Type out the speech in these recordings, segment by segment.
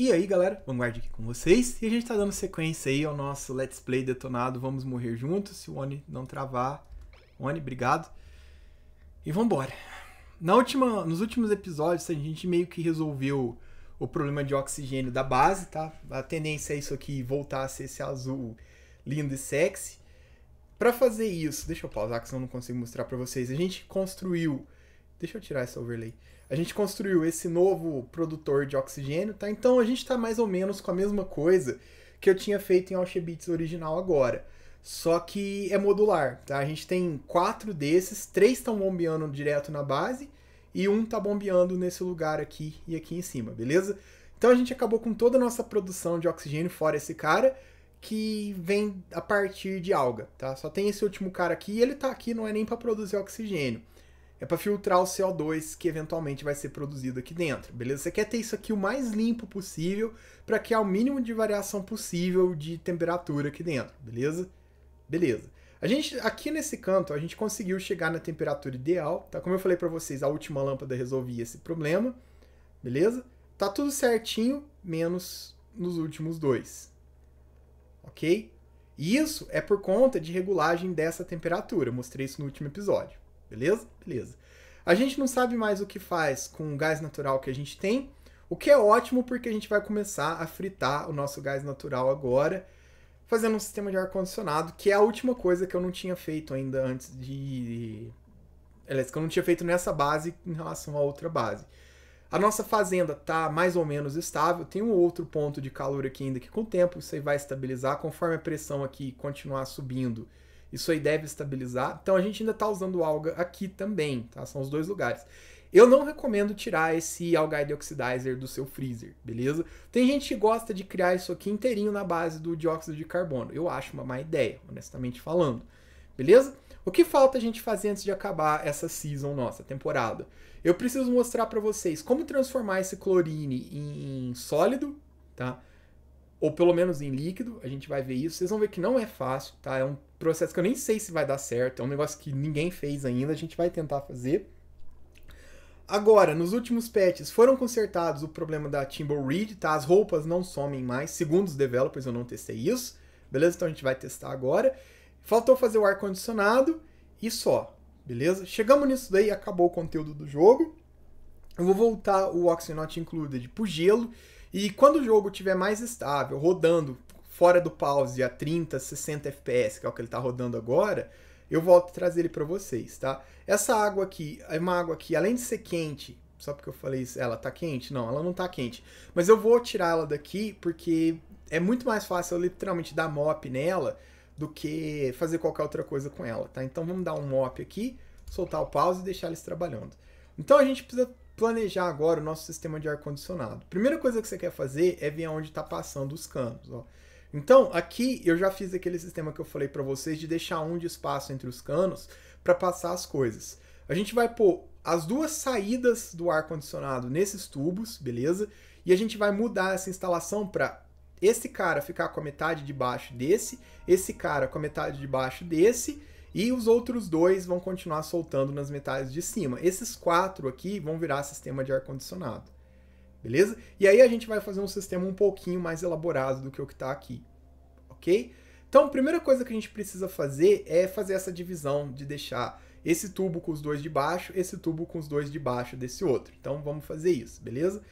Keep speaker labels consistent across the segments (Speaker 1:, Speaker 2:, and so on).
Speaker 1: E aí, galera, Vanguard aqui com vocês. E a gente tá dando sequência aí ao nosso Let's Play detonado Vamos Morrer Juntos, se o Oni não travar. Oni, obrigado. E vambora. Na última, nos últimos episódios, a gente meio que resolveu o problema de oxigênio da base, tá? A tendência é isso aqui voltar a ser esse azul lindo e sexy. Para fazer isso, deixa eu pausar, que senão eu não consigo mostrar para vocês. A gente construiu Deixa eu tirar esse overlay. A gente construiu esse novo produtor de oxigênio, tá? Então a gente está mais ou menos com a mesma coisa que eu tinha feito em Auschwitz original agora. Só que é modular, tá? A gente tem quatro desses, três estão bombeando direto na base e um tá bombeando nesse lugar aqui e aqui em cima, beleza? Então a gente acabou com toda a nossa produção de oxigênio, fora esse cara, que vem a partir de alga, tá? Só tem esse último cara aqui e ele tá aqui, não é nem para produzir oxigênio é para filtrar o CO2 que eventualmente vai ser produzido aqui dentro, beleza? Você quer ter isso aqui o mais limpo possível para que há o mínimo de variação possível de temperatura aqui dentro, beleza? Beleza. A gente, aqui nesse canto, a gente conseguiu chegar na temperatura ideal, tá? Como eu falei para vocês, a última lâmpada resolvia esse problema, beleza? Tá tudo certinho, menos nos últimos dois, ok? E isso é por conta de regulagem dessa temperatura, eu mostrei isso no último episódio. Beleza? Beleza. A gente não sabe mais o que faz com o gás natural que a gente tem, o que é ótimo porque a gente vai começar a fritar o nosso gás natural agora, fazendo um sistema de ar-condicionado, que é a última coisa que eu não tinha feito ainda antes de. Aliás, que eu não tinha feito nessa base em relação à outra base. A nossa fazenda está mais ou menos estável, tem um outro ponto de calor aqui ainda que com o tempo isso aí vai estabilizar, conforme a pressão aqui continuar subindo isso aí deve estabilizar. Então a gente ainda está usando alga aqui também, tá? São os dois lugares. Eu não recomendo tirar esse algaide oxidizer do seu freezer, beleza? Tem gente que gosta de criar isso aqui inteirinho na base do dióxido de carbono. Eu acho uma má ideia, honestamente falando. Beleza? O que falta a gente fazer antes de acabar essa season nossa, temporada? Eu preciso mostrar para vocês como transformar esse clorine em sólido, tá? ou pelo menos em líquido, a gente vai ver isso. Vocês vão ver que não é fácil, tá? É um processo que eu nem sei se vai dar certo, é um negócio que ninguém fez ainda, a gente vai tentar fazer. Agora, nos últimos patches, foram consertados o problema da Timber Reed, tá? As roupas não somem mais, segundo os developers, eu não testei isso, beleza? Então a gente vai testar agora. Faltou fazer o ar-condicionado e só, beleza? Chegamos nisso daí, acabou o conteúdo do jogo. Eu vou voltar o Oxygen Not Included pro gelo, e quando o jogo estiver mais estável, rodando fora do pause a 30, 60 FPS, que é o que ele está rodando agora, eu volto a trazer ele para vocês, tá? Essa água aqui é uma água que, além de ser quente, só porque eu falei isso, ela tá quente? Não, ela não tá quente. Mas eu vou tirá-la daqui porque é muito mais fácil eu literalmente dar mop nela do que fazer qualquer outra coisa com ela, tá? Então vamos dar um mop aqui, soltar o pause e deixar eles trabalhando. Então a gente precisa planejar agora o nosso sistema de ar-condicionado. Primeira coisa que você quer fazer é ver onde está passando os canos. Ó. Então, aqui eu já fiz aquele sistema que eu falei para vocês de deixar um de espaço entre os canos para passar as coisas. A gente vai pôr as duas saídas do ar-condicionado nesses tubos, beleza? E a gente vai mudar essa instalação para esse cara ficar com a metade de baixo desse, esse cara com a metade de baixo desse e os outros dois vão continuar soltando nas metades de cima. Esses quatro aqui vão virar sistema de ar-condicionado. Beleza? E aí a gente vai fazer um sistema um pouquinho mais elaborado do que o que está aqui. Ok? Então, a primeira coisa que a gente precisa fazer é fazer essa divisão de deixar esse tubo com os dois de baixo, esse tubo com os dois de baixo desse outro. Então, vamos fazer isso, beleza?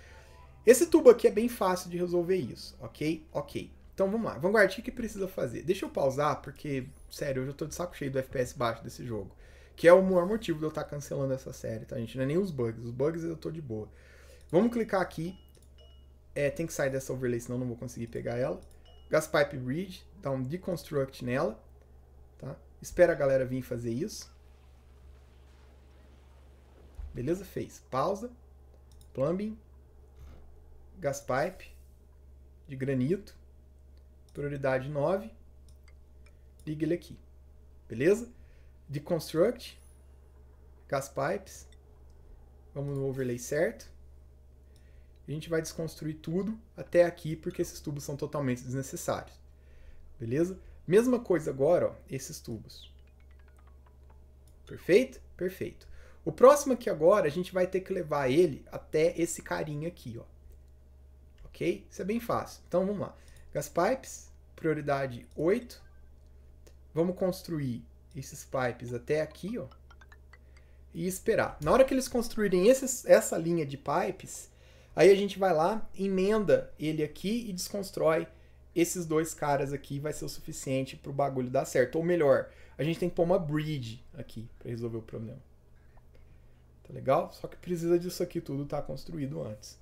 Speaker 1: Esse tubo aqui é bem fácil de resolver isso, ok? Ok. Então, vamos lá. Vanguard, o que precisa fazer? Deixa eu pausar, porque sério, eu já tô de saco cheio do FPS baixo desse jogo. Que é o maior motivo de eu estar tá cancelando essa série, tá, gente? Não é nem os bugs. Os bugs eu tô de boa. Vamos clicar aqui. É, tem que sair dessa overlay, senão não vou conseguir pegar ela. Gaspipe Bridge, dá um Deconstruct nela. Tá? Espera a galera vir fazer isso. Beleza? Fez. Pausa. Plumbing. Gaspipe. De granito. Prioridade 9 liga ele aqui. Beleza? De construct, gas pipes. Vamos no overlay certo. A gente vai desconstruir tudo até aqui, porque esses tubos são totalmente desnecessários. Beleza? Mesma coisa agora, ó, esses tubos. Perfeito? Perfeito. O próximo aqui agora, a gente vai ter que levar ele até esse carinha aqui, ó. Ok? Isso é bem fácil. Então, vamos lá. Gas pipes, prioridade 8. Vamos construir esses pipes até aqui, ó, e esperar. Na hora que eles construírem esses, essa linha de pipes, aí a gente vai lá, emenda ele aqui e desconstrói esses dois caras aqui, vai ser o suficiente para o bagulho dar certo. Ou melhor, a gente tem que pôr uma bridge aqui para resolver o problema. Tá legal? Só que precisa disso aqui tudo estar tá construído antes.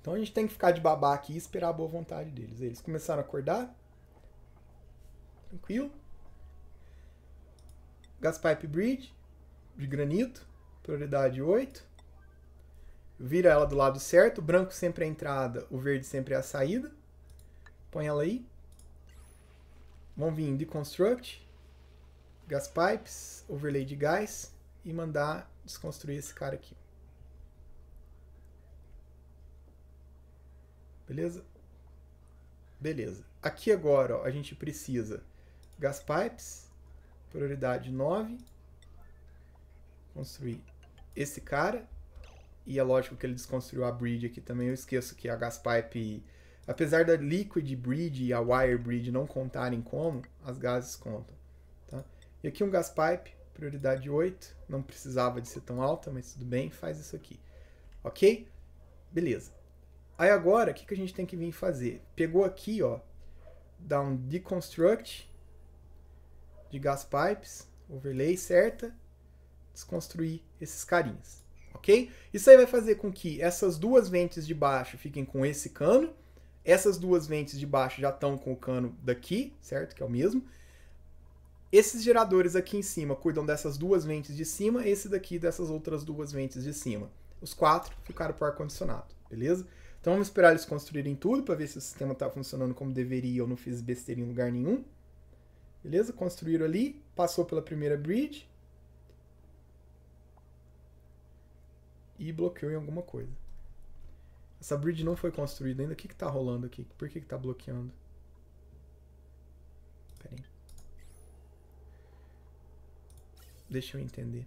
Speaker 1: Então a gente tem que ficar de babá aqui e esperar a boa vontade deles. Eles começaram a acordar, tranquilo. Gaspipe Bridge, de granito, prioridade 8. Vira ela do lado certo, o branco sempre é a entrada, o verde sempre é a saída. Põe ela aí. Vamos vir Deconstruct, Gaspipes, Overlay de Gás e mandar desconstruir esse cara aqui. Beleza? Beleza. Aqui agora ó, a gente precisa Gas pipes, prioridade 9. Construir esse cara. E é lógico que ele desconstruiu a bridge aqui também. Eu esqueço que a gas pipe, apesar da Liquid Bridge e a Wire Bridge não contarem como, as gases contam. Tá? E aqui um gas pipe, prioridade 8. Não precisava de ser tão alta, mas tudo bem, faz isso aqui. Ok? Beleza. Aí agora, o que, que a gente tem que vir fazer? Pegou aqui, ó, dá um Deconstruct de gas pipes, overlay certa, desconstruir esses carinhas, ok? Isso aí vai fazer com que essas duas ventes de baixo fiquem com esse cano, essas duas ventes de baixo já estão com o cano daqui, certo? Que é o mesmo. Esses geradores aqui em cima cuidam dessas duas ventes de cima, esse daqui dessas outras duas ventes de cima. Os quatro ficaram para o ar-condicionado, beleza? Então vamos esperar eles construírem tudo para ver se o sistema está funcionando como deveria eu não fiz besteira em lugar nenhum. Beleza? Construíram ali, passou pela primeira bridge. E bloqueou em alguma coisa. Essa bridge não foi construída ainda. O que está rolando aqui? Por que está bloqueando? Pera aí. Deixa eu entender.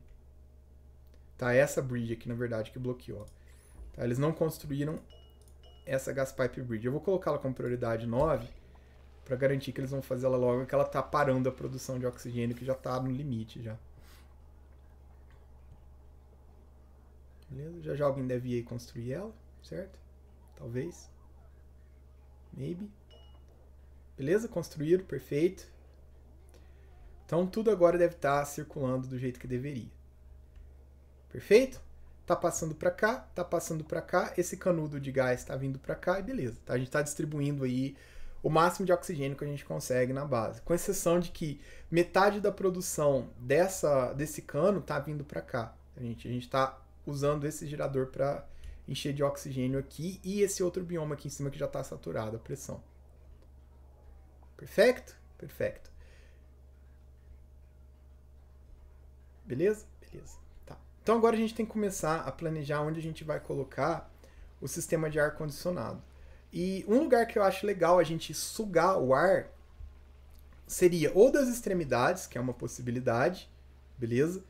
Speaker 1: Tá, é essa bridge aqui, na verdade, que bloqueou. Tá, eles não construíram essa gas pipe bridge. Eu vou colocá-la como prioridade 9 para garantir que eles vão fazer ela logo que ela tá parando a produção de oxigênio que já tá no limite já. Beleza? Já já alguém deve ir construir ela, certo? Talvez. Maybe. Beleza? Construído, perfeito. Então tudo agora deve estar tá circulando do jeito que deveria. Perfeito? Tá passando para cá, tá passando para cá, esse canudo de gás tá vindo para cá e beleza. Tá? A gente tá distribuindo aí o máximo de oxigênio que a gente consegue na base. Com exceção de que metade da produção dessa, desse cano está vindo para cá. A gente a está usando esse gerador para encher de oxigênio aqui e esse outro bioma aqui em cima que já está saturado a pressão. Perfeito? Perfeito. Beleza? Beleza. Tá. Então agora a gente tem que começar a planejar onde a gente vai colocar o sistema de ar-condicionado. E um lugar que eu acho legal a gente sugar o ar seria ou das extremidades, que é uma possibilidade, beleza?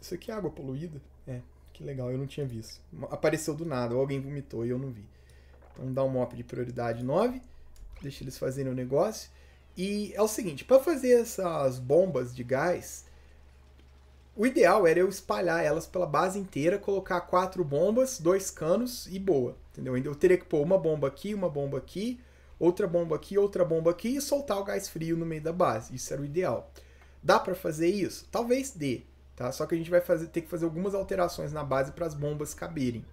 Speaker 1: Isso aqui é água poluída? É, que legal, eu não tinha visto. Apareceu do nada, ou alguém vomitou e eu não vi. Então dá um mop de prioridade 9, deixa eles fazerem o negócio. E é o seguinte, para fazer essas bombas de gás, o ideal era eu espalhar elas pela base inteira, colocar quatro bombas, dois canos e boa. Entendeu? Eu teria que pôr uma bomba aqui, uma bomba aqui, outra bomba aqui, outra bomba aqui e soltar o gás frio no meio da base. Isso era o ideal. Dá para fazer isso? Talvez dê, tá? Só que a gente vai fazer, ter que fazer algumas alterações na base para as bombas caberem.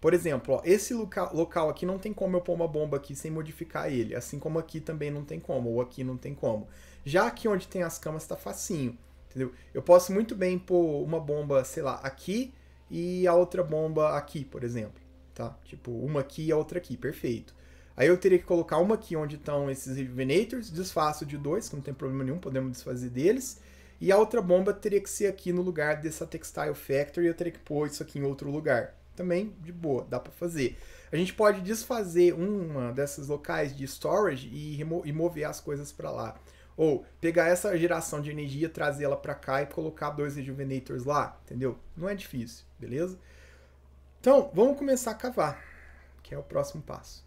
Speaker 1: Por exemplo, ó, esse loca local aqui não tem como eu pôr uma bomba aqui sem modificar ele, assim como aqui também não tem como, ou aqui não tem como. Já aqui onde tem as camas está facinho, entendeu? Eu posso muito bem pôr uma bomba, sei lá, aqui e a outra bomba aqui, por exemplo tá? Tipo, uma aqui e a outra aqui, perfeito. Aí eu teria que colocar uma aqui onde estão esses Rejuvenators, desfaço de dois, que não tem problema nenhum, podemos desfazer deles. E a outra bomba teria que ser aqui no lugar dessa Textile Factory, eu teria que pôr isso aqui em outro lugar. Também, de boa, dá para fazer. A gente pode desfazer uma dessas locais de storage e, e mover as coisas para lá. Ou pegar essa geração de energia, trazer ela para cá e colocar dois Rejuvenators lá, entendeu? Não é difícil, beleza? Então, vamos começar a cavar, que é o próximo passo.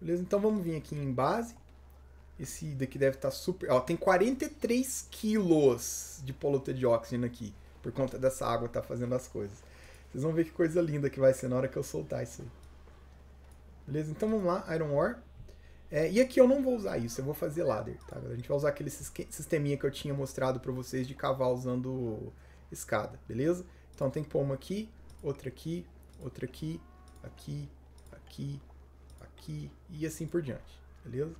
Speaker 1: Beleza? Então vamos vir aqui em base. Esse daqui deve estar tá super... Ó, tem 43 quilos de poluta de oxigênio aqui, por conta dessa água estar tá fazendo as coisas. Vocês vão ver que coisa linda que vai ser na hora que eu soltar isso aí. Beleza? Então vamos lá, Iron Ore. É, e aqui eu não vou usar isso, eu vou fazer ladder, tá? A gente vai usar aquele sisteminha que eu tinha mostrado para vocês de cavar usando escada, beleza? Então tem que pôr uma aqui, outra aqui, outra aqui, aqui, aqui, aqui e assim por diante, beleza?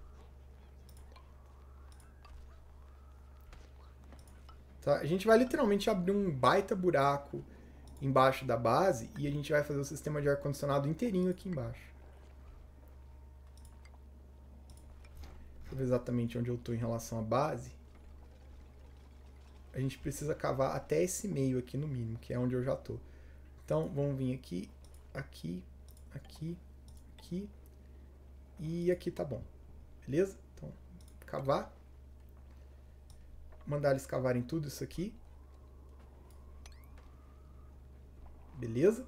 Speaker 1: Tá? A gente vai literalmente abrir um baita buraco embaixo da base e a gente vai fazer o sistema de ar-condicionado inteirinho aqui embaixo. Deixa eu ver exatamente onde eu estou em relação à base. A gente precisa cavar até esse meio aqui no mínimo, que é onde eu já estou. Então, vamos vir aqui, aqui, aqui, aqui e aqui tá bom. Beleza? Então, cavar. Mandar eles cavarem tudo isso aqui. Beleza?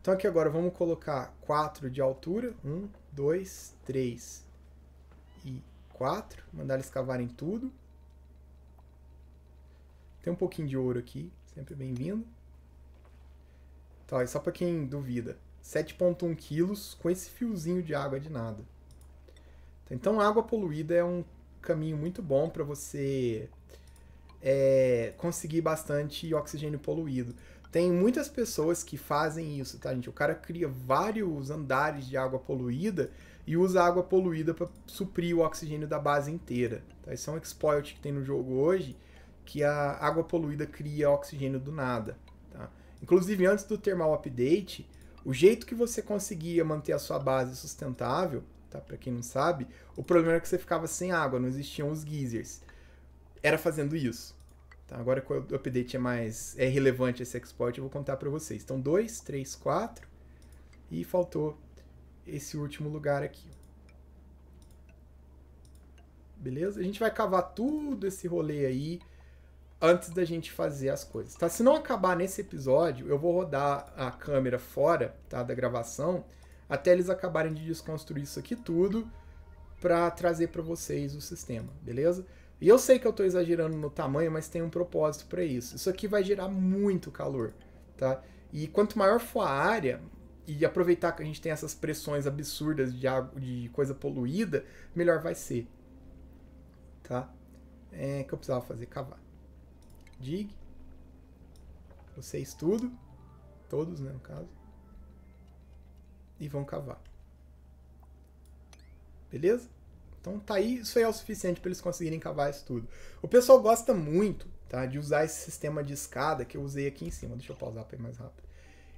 Speaker 1: Então aqui agora vamos colocar 4 de altura. 1, 2, 3 e 4. Mandar eles cavarem tudo. Tem um pouquinho de ouro aqui, sempre bem-vindo. Então, só para quem duvida, 7.1 quilos com esse fiozinho de água de nada. Então, água poluída é um caminho muito bom para você é, conseguir bastante oxigênio poluído. Tem muitas pessoas que fazem isso, tá, gente? O cara cria vários andares de água poluída e usa água poluída para suprir o oxigênio da base inteira. Tá? Isso é um exploit que tem no jogo hoje, que a água poluída cria oxigênio do nada. Inclusive, antes do termal update, o jeito que você conseguia manter a sua base sustentável, tá? Para quem não sabe, o problema era que você ficava sem água, não existiam os geysers. Era fazendo isso. Tá? Agora que o update é mais é relevante esse export, eu vou contar para vocês. Então, 2, 3, 4 e faltou esse último lugar aqui. Beleza? A gente vai cavar tudo esse rolê aí antes da gente fazer as coisas, tá? Se não acabar nesse episódio, eu vou rodar a câmera fora, tá, da gravação, até eles acabarem de desconstruir isso aqui tudo para trazer para vocês o sistema, beleza? E eu sei que eu estou exagerando no tamanho, mas tem um propósito para isso. Isso aqui vai gerar muito calor, tá? E quanto maior for a área, e aproveitar que a gente tem essas pressões absurdas de, água, de coisa poluída, melhor vai ser, tá? É que eu precisava fazer, cavar dig, vocês tudo, todos, né, no caso, e vão cavar. Beleza? Então tá aí, isso aí é o suficiente para eles conseguirem cavar isso tudo. O pessoal gosta muito tá, de usar esse sistema de escada que eu usei aqui em cima. Deixa eu pausar para ir mais rápido.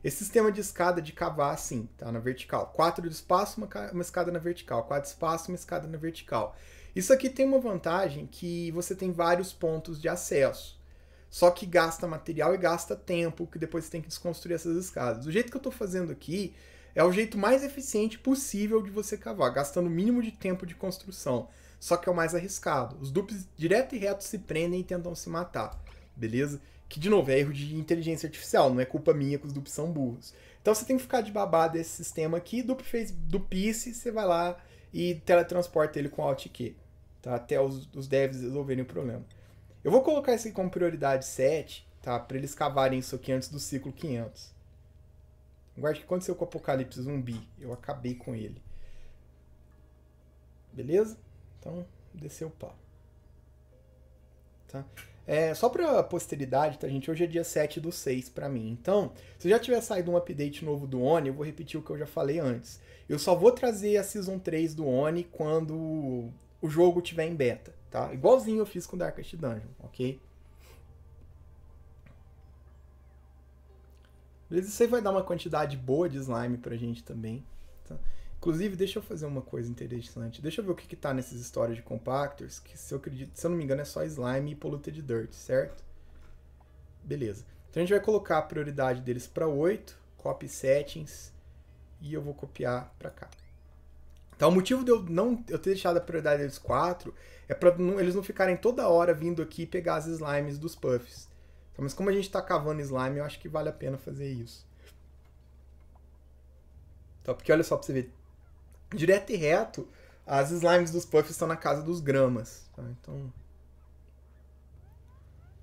Speaker 1: Esse sistema de escada de cavar assim, tá, na vertical. Quatro de espaço, uma, uma escada na vertical. Quatro de espaço, uma escada na vertical. Isso aqui tem uma vantagem que você tem vários pontos de acesso. Só que gasta material e gasta tempo, que depois você tem que desconstruir essas escadas. O jeito que eu estou fazendo aqui é o jeito mais eficiente possível de você cavar, gastando o mínimo de tempo de construção. Só que é o mais arriscado. Os dupes direto e reto se prendem e tentam se matar, beleza? Que, de novo, é erro de inteligência artificial, não é culpa minha que os dupes são burros. Então você tem que ficar de babado esse sistema aqui, dupe fez dupice, você vai lá e teletransporta ele com Alt key, tá? Até os, os devs resolverem o problema. Eu vou colocar isso aqui como prioridade 7, tá? Para eles cavarem isso aqui antes do ciclo 500. Guarde o que aconteceu com o apocalipse zumbi. Eu acabei com ele. Beleza? Então, desceu o pau. Tá? É, só pra posteridade, tá, gente? Hoje é dia 7 do 6 pra mim. Então, se já tiver saído um update novo do ONI, eu vou repetir o que eu já falei antes. Eu só vou trazer a Season 3 do ONI quando o jogo tiver em beta tá? Igualzinho eu fiz com Darkest Dungeon, ok? Beleza? Isso aí vai dar uma quantidade boa de slime pra gente também, tá? Inclusive, deixa eu fazer uma coisa interessante. Deixa eu ver o que, que tá nesses histórias de compactors, que se eu, acredito, se eu não me engano é só slime e polluted dirt, certo? Beleza. Então a gente vai colocar a prioridade deles para 8, copy settings, e eu vou copiar para cá. Então o motivo de eu não eu ter deixado a prioridade deles quatro é pra não, eles não ficarem toda hora vindo aqui pegar as slimes dos puffs. Então, mas como a gente tá cavando slime, eu acho que vale a pena fazer isso. Então, porque olha só pra você ver. Direto e reto, as slimes dos puffs estão na casa dos gramas. Tá? Então.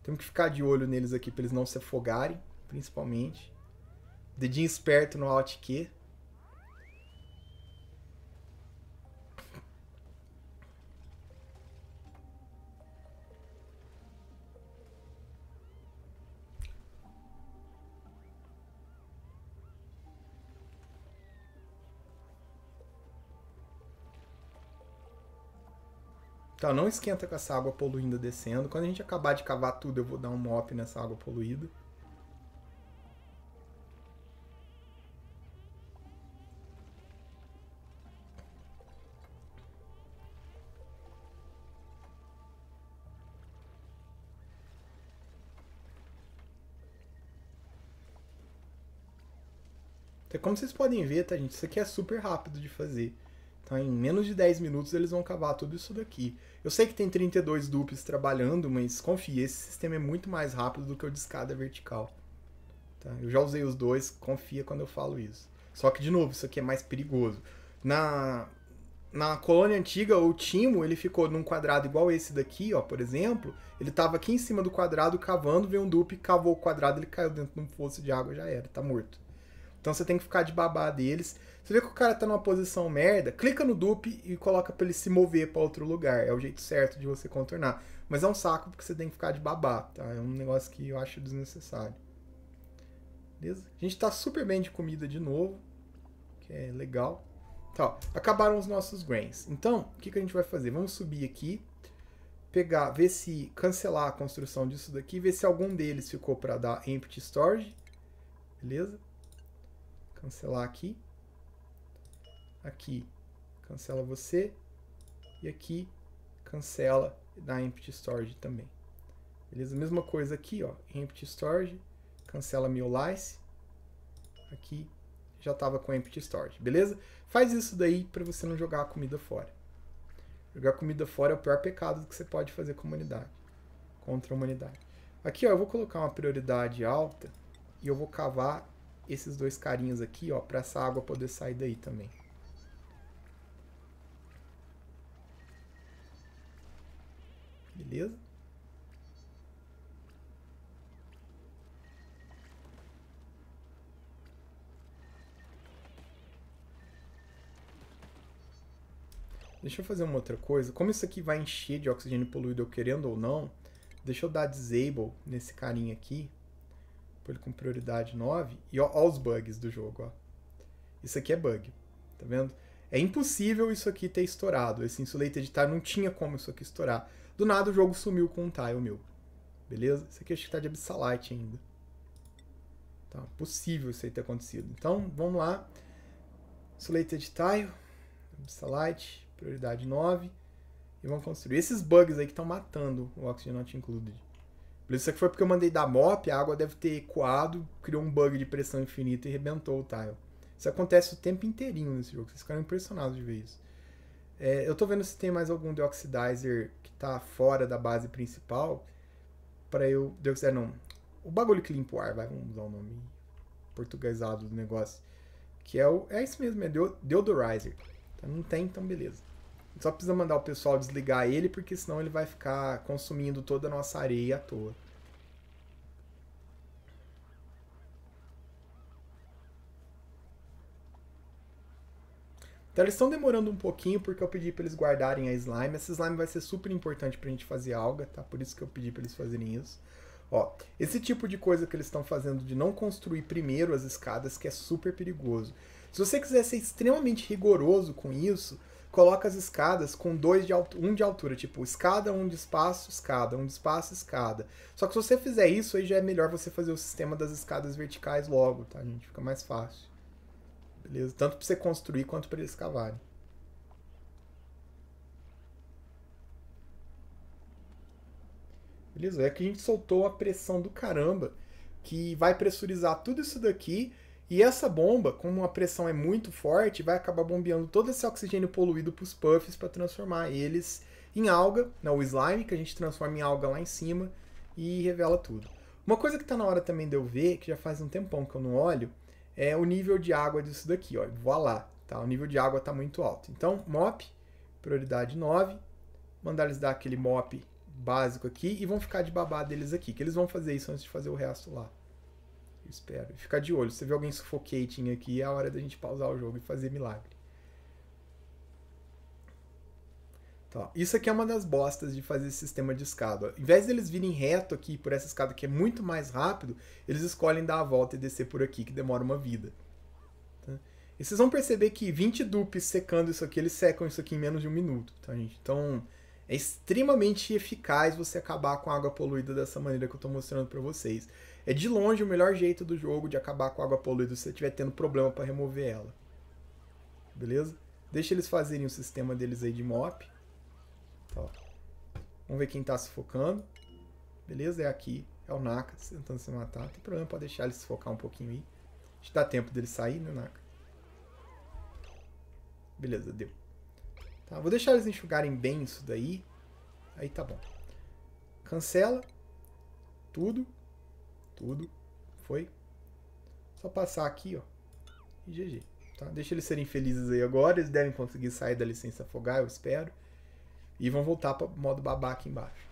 Speaker 1: Temos que ficar de olho neles aqui pra eles não se afogarem, principalmente. Dedinho esperto no Alt Q. Então não esquenta com essa água poluída descendo. Quando a gente acabar de cavar tudo, eu vou dar um mop nessa água poluída. É como vocês podem ver, tá, gente? Isso aqui é super rápido de fazer. Tá, em menos de 10 minutos eles vão cavar tudo isso daqui. Eu sei que tem 32 dupes trabalhando, mas confie, esse sistema é muito mais rápido do que o de escada vertical. Tá? Eu já usei os dois, confia quando eu falo isso. Só que, de novo, isso aqui é mais perigoso. Na, na colônia antiga, o timo ele ficou num quadrado igual esse daqui, ó, por exemplo. Ele estava aqui em cima do quadrado cavando, veio um dupe, cavou o quadrado, ele caiu dentro de um fosso de água, já era, tá morto. Então você tem que ficar de babá deles. Você vê que o cara tá numa posição merda, clica no dupe e coloca para ele se mover para outro lugar. É o jeito certo de você contornar. Mas é um saco porque você tem que ficar de babá, tá? É um negócio que eu acho desnecessário. Beleza? A gente tá super bem de comida de novo, que é legal. Tá, ó, acabaram os nossos grains. Então, o que, que a gente vai fazer? Vamos subir aqui, pegar, ver se cancelar a construção disso daqui, ver se algum deles ficou para dar empty storage. Beleza? cancelar aqui. Aqui, cancela você. E aqui, cancela da empty storage também. Beleza? Mesma coisa aqui, ó, empty storage, cancela meu lice. Aqui já estava com empty storage, beleza? Faz isso daí para você não jogar a comida fora. Jogar comida fora é o pior pecado que você pode fazer com a humanidade, contra a humanidade. Aqui, ó, eu vou colocar uma prioridade alta e eu vou cavar esses dois carinhos aqui, ó, para essa água poder sair daí também. Beleza? Deixa eu fazer uma outra coisa. Como isso aqui vai encher de oxigênio poluído, eu querendo ou não, deixa eu dar disable nesse carinha aqui Pôr tipo, ele com prioridade 9. E ó, ó os bugs do jogo, ó. Isso aqui é bug, tá vendo? É impossível isso aqui ter estourado. Esse Insulated Tile não tinha como isso aqui estourar. Do nada o jogo sumiu com um tile meu. Beleza? Isso aqui acho que tá de Absalite ainda. Tá, possível isso aí ter acontecido. Então, vamos lá. Insulated Tile, Absalite, prioridade 9. E vamos construir. Esses bugs aí que estão matando o Oxygen Not Included. Isso aqui foi porque eu mandei dar MOP, a água deve ter coado, criou um bug de pressão infinita e rebentou o tile. Isso acontece o tempo inteirinho nesse jogo, vocês ficaram impressionados de ver isso. É, eu tô vendo se tem mais algum Deoxidizer que tá fora da base principal, para eu... Deoxidizer é, não, o bagulho que limpa o ar, vai, vamos usar o nome portuguesado do negócio. Que é o... é isso mesmo, é Deodorizer. Então, não tem, então beleza. Só precisa mandar o pessoal desligar ele, porque senão ele vai ficar consumindo toda a nossa areia à toa. Então eles estão demorando um pouquinho porque eu pedi para eles guardarem a slime. Essa slime vai ser super importante para a gente fazer alga, tá? Por isso que eu pedi para eles fazerem isso. Ó, esse tipo de coisa que eles estão fazendo de não construir primeiro as escadas, que é super perigoso. Se você quiser ser extremamente rigoroso com isso, coloca as escadas com dois de alto, um de altura, tipo escada, um de espaço, escada, um de espaço, escada. Só que se você fizer isso, aí já é melhor você fazer o sistema das escadas verticais logo, tá, gente? Fica mais fácil. Beleza? Tanto para você construir quanto para eles cavarem. Beleza? É que a gente soltou a pressão do caramba que vai pressurizar tudo isso daqui e essa bomba, como a pressão é muito forte, vai acabar bombeando todo esse oxigênio poluído para os puffs para transformar eles em alga, né, o slime, que a gente transforma em alga lá em cima e revela tudo. Uma coisa que está na hora também de eu ver, que já faz um tempão que eu não olho, é o nível de água disso daqui. Ó. Voilá, tá? o nível de água está muito alto. Então, MOP, prioridade 9, mandar eles dar aquele MOP básico aqui e vão ficar de babá deles aqui, que eles vão fazer isso antes de fazer o resto lá espero. ficar de olho. Se você vê alguém sufocating aqui, é a hora da gente pausar o jogo e fazer milagre. Tá, isso aqui é uma das bostas de fazer esse sistema de escada. Em vez deles virem reto aqui por essa escada que é muito mais rápido, eles escolhem dar a volta e descer por aqui, que demora uma vida. Tá? E vocês vão perceber que 20 dupes secando isso aqui, eles secam isso aqui em menos de um minuto, tá, gente? Então, é extremamente eficaz você acabar com a água poluída dessa maneira que eu estou mostrando para vocês. É de longe o melhor jeito do jogo de acabar com a água poluída se você estiver tendo problema para remover ela. Beleza? Deixa eles fazerem o sistema deles aí de mop. Tá. Vamos ver quem tá sufocando. Beleza, é aqui. É o Naka tentando se matar. tem problema para deixar ele sufocar um pouquinho aí. A gente dá tempo dele sair, né, Naka? Beleza, deu. Tá, vou deixar eles enxugarem bem isso daí. Aí tá bom. Cancela tudo tudo. Foi? Só passar aqui, ó. E GG. Tá? Deixa eles serem felizes aí agora. Eles devem conseguir sair da licença afogar, eu espero. E vão voltar para modo babá aqui embaixo.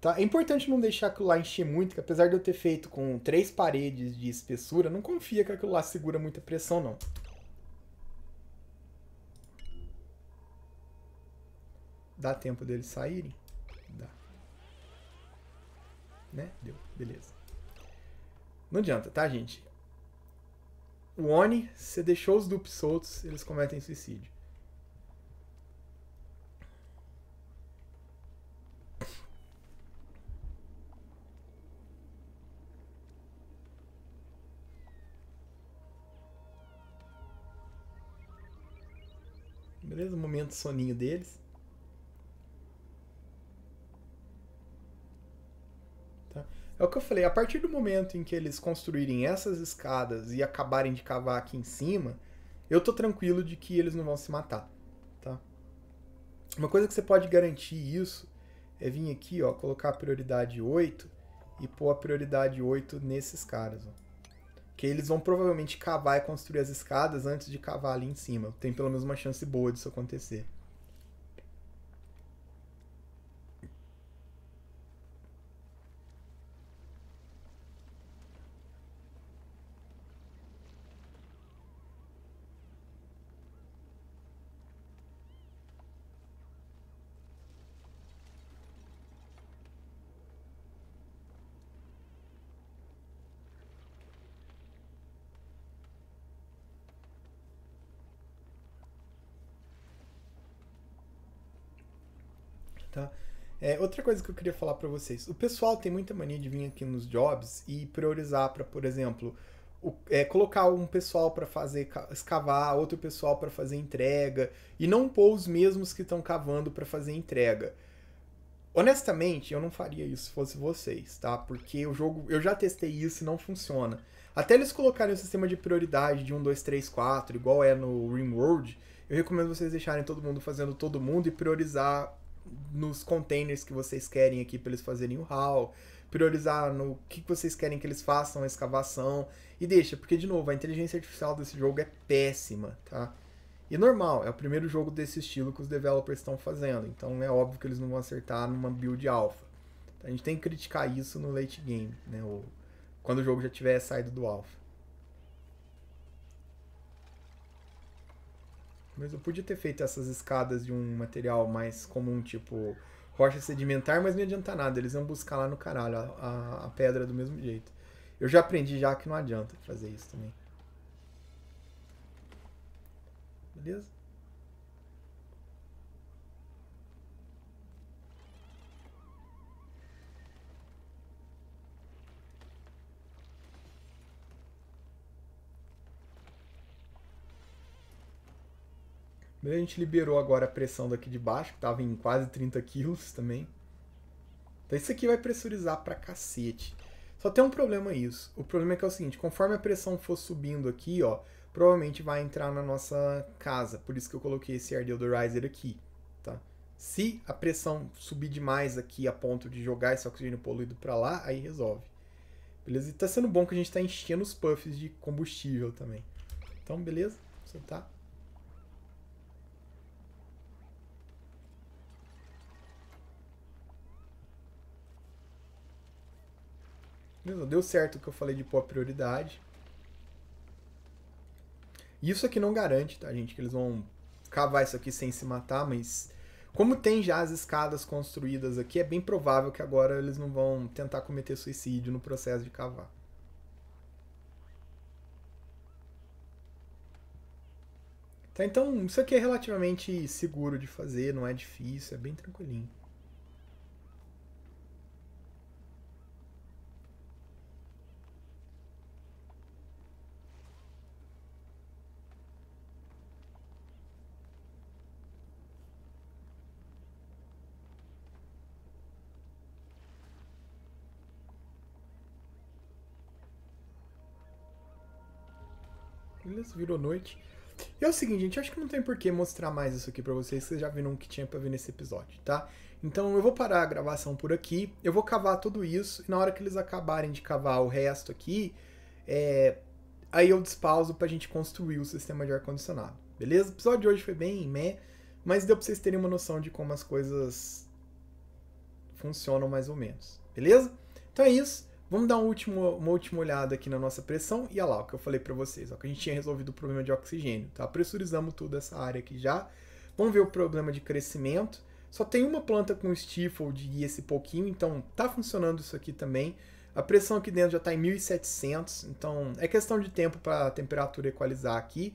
Speaker 1: Tá? É importante não deixar aquilo lá encher muito, que apesar de eu ter feito com três paredes de espessura, não confia que aquilo lá segura muita pressão, não. Dá tempo deles saírem? Né? Deu, beleza. Não adianta, tá, gente? O Oni, você deixou os dupes soltos, eles cometem suicídio. Beleza? O momento soninho deles. É o que eu falei, a partir do momento em que eles construírem essas escadas e acabarem de cavar aqui em cima, eu tô tranquilo de que eles não vão se matar, tá? Uma coisa que você pode garantir isso é vir aqui, ó, colocar a prioridade 8 e pôr a prioridade 8 nesses caras, ó. Que eles vão provavelmente cavar e construir as escadas antes de cavar ali em cima. Tem pelo menos uma chance boa disso acontecer. É, outra coisa que eu queria falar para vocês. O pessoal tem muita mania de vir aqui nos jobs e priorizar para, por exemplo, o, é, colocar um pessoal para fazer escavar, outro pessoal para fazer entrega e não pôr os mesmos que estão cavando para fazer entrega. Honestamente, eu não faria isso se fosse vocês, tá? Porque o jogo, eu já testei isso e não funciona. Até eles colocarem o sistema de prioridade de 1, 2, 3, 4, igual é no RimWorld, eu recomendo vocês deixarem todo mundo fazendo todo mundo e priorizar nos containers que vocês querem aqui para eles fazerem o haul, priorizar no que vocês querem que eles façam a escavação e deixa, porque de novo, a inteligência artificial desse jogo é péssima, tá? E é normal, é o primeiro jogo desse estilo que os developers estão fazendo, então é óbvio que eles não vão acertar numa build alpha. Então, a gente tem que criticar isso no late game, né? Ou quando o jogo já tiver saído do alpha. Mas eu podia ter feito essas escadas de um material mais comum, tipo rocha sedimentar, mas não adianta nada. Eles iam buscar lá no caralho a, a, a pedra do mesmo jeito. Eu já aprendi já que não adianta fazer isso também. Beleza? a gente liberou agora a pressão daqui de baixo, que estava em quase 30 quilos também. Então isso aqui vai pressurizar pra cacete. Só tem um problema isso. O problema é que é o seguinte, conforme a pressão for subindo aqui, ó, provavelmente vai entrar na nossa casa. Por isso que eu coloquei esse air aqui, tá? Se a pressão subir demais aqui a ponto de jogar esse oxigênio poluído para lá, aí resolve. Beleza? E tá sendo bom que a gente tá enchendo os puffs de combustível também. Então, beleza? Você tá Deu certo o que eu falei de pôr prioridade. Isso aqui não garante, tá, gente? Que eles vão cavar isso aqui sem se matar, mas como tem já as escadas construídas aqui, é bem provável que agora eles não vão tentar cometer suicídio no processo de cavar. Tá, então isso aqui é relativamente seguro de fazer, não é difícil, é bem tranquilinho. Beleza, virou noite. E é o seguinte, gente, acho que não tem por que mostrar mais isso aqui pra vocês, vocês já viram o que tinha pra ver nesse episódio, tá? Então eu vou parar a gravação por aqui, eu vou cavar tudo isso, e na hora que eles acabarem de cavar o resto aqui, é... aí eu despauso pra gente construir o sistema de ar-condicionado, beleza? O episódio de hoje foi bem meh, mas deu pra vocês terem uma noção de como as coisas funcionam mais ou menos, beleza? Então é isso. Vamos dar um último, uma última olhada aqui na nossa pressão e olha lá o que eu falei para vocês, ó, que a gente tinha resolvido o problema de oxigênio, tá? Pressurizamos toda essa área aqui já. Vamos ver o problema de crescimento. Só tem uma planta com Stiffold de esse pouquinho, então tá funcionando isso aqui também. A pressão aqui dentro já está em 1700, então é questão de tempo para a temperatura equalizar aqui.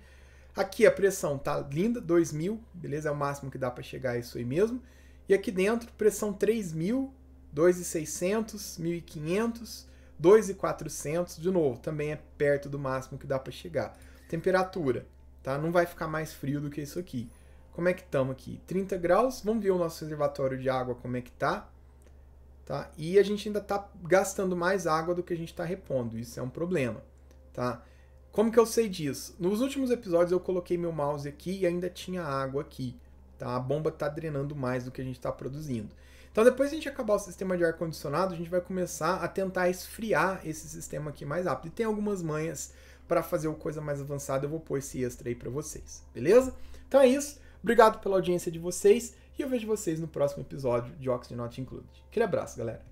Speaker 1: Aqui a pressão tá linda, 2000, beleza? É o máximo que dá para chegar a isso aí mesmo. E aqui dentro, pressão 3000, 2,600, 1,500, 2,400, de novo, também é perto do máximo que dá para chegar. Temperatura, tá? Não vai ficar mais frio do que isso aqui. Como é que estamos aqui? 30 graus, vamos ver o nosso reservatório de água como é que tá. Tá? E a gente ainda está gastando mais água do que a gente está repondo, isso é um problema, tá? Como que eu sei disso? Nos últimos episódios eu coloquei meu mouse aqui e ainda tinha água aqui, tá? A bomba está drenando mais do que a gente está produzindo. Então, depois que a gente acabar o sistema de ar-condicionado, a gente vai começar a tentar esfriar esse sistema aqui mais rápido. E tem algumas manhas para fazer uma coisa mais avançada, eu vou pôr esse extra aí para vocês, beleza? Então é isso, obrigado pela audiência de vocês, e eu vejo vocês no próximo episódio de Oxygen Not Included. Aquele abraço, galera!